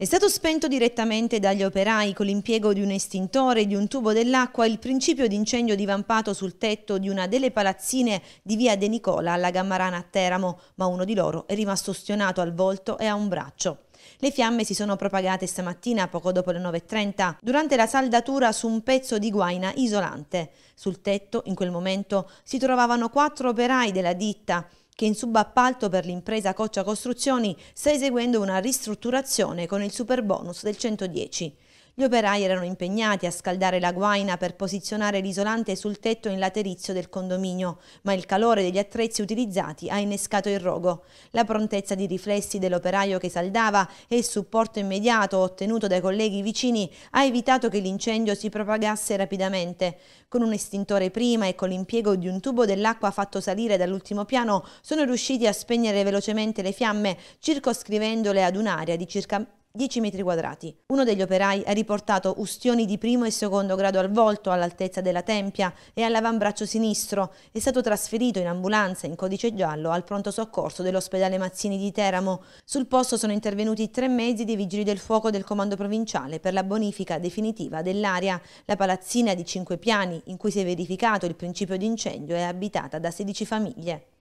È stato spento direttamente dagli operai con l'impiego di un estintore e di un tubo dell'acqua il principio di incendio divampato sul tetto di una delle palazzine di via De Nicola alla Gammarana a Teramo, ma uno di loro è rimasto ustionato al volto e a un braccio. Le fiamme si sono propagate stamattina poco dopo le 9.30 durante la saldatura su un pezzo di guaina isolante. Sul tetto in quel momento si trovavano quattro operai della ditta che in subappalto per l'impresa Coccia Costruzioni sta eseguendo una ristrutturazione con il super bonus del 110. Gli operai erano impegnati a scaldare la guaina per posizionare l'isolante sul tetto in laterizio del condominio, ma il calore degli attrezzi utilizzati ha innescato il rogo. La prontezza di riflessi dell'operaio che saldava e il supporto immediato ottenuto dai colleghi vicini ha evitato che l'incendio si propagasse rapidamente. Con un estintore prima e con l'impiego di un tubo dell'acqua fatto salire dall'ultimo piano sono riusciti a spegnere velocemente le fiamme, circoscrivendole ad un'area di circa 10 metri quadrati. Uno degli operai ha riportato ustioni di primo e secondo grado al volto, all'altezza della tempia e all'avambraccio sinistro. È stato trasferito in ambulanza in codice giallo al pronto soccorso dell'ospedale Mazzini di Teramo. Sul posto sono intervenuti tre mezzi dei vigili del fuoco del comando provinciale per la bonifica definitiva dell'area. La palazzina di cinque piani in cui si è verificato il principio di incendio è abitata da 16 famiglie.